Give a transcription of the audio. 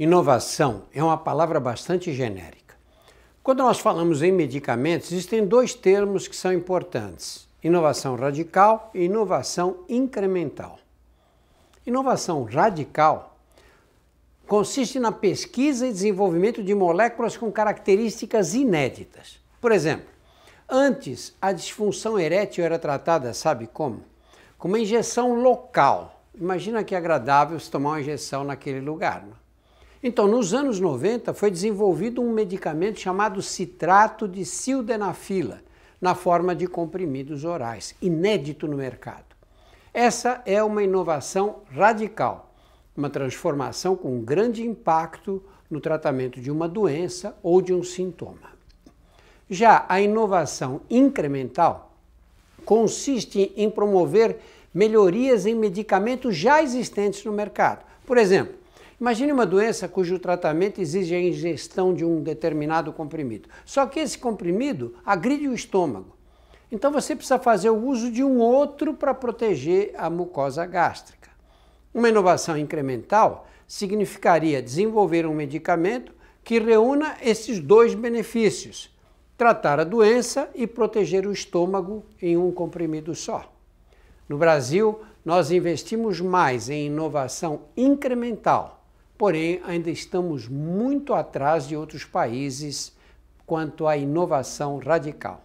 Inovação é uma palavra bastante genérica. Quando nós falamos em medicamentos, existem dois termos que são importantes: inovação radical e inovação incremental. Inovação radical consiste na pesquisa e desenvolvimento de moléculas com características inéditas. Por exemplo, antes a disfunção erétil era tratada, sabe como? Com uma injeção local. Imagina que é agradável se tomar uma injeção naquele lugar. Não? É? Então, nos anos 90 foi desenvolvido um medicamento chamado citrato de sildenafila, na forma de comprimidos orais, inédito no mercado. Essa é uma inovação radical, uma transformação com grande impacto no tratamento de uma doença ou de um sintoma. Já a inovação incremental consiste em promover melhorias em medicamentos já existentes no mercado. Por exemplo, Imagine uma doença cujo tratamento exige a ingestão de um determinado comprimido. Só que esse comprimido agride o estômago. Então você precisa fazer o uso de um outro para proteger a mucosa gástrica. Uma inovação incremental significaria desenvolver um medicamento que reúna esses dois benefícios: tratar a doença e proteger o estômago em um comprimido só. No Brasil, nós investimos mais em inovação incremental porém ainda estamos muito atrás de outros países quanto à inovação radical.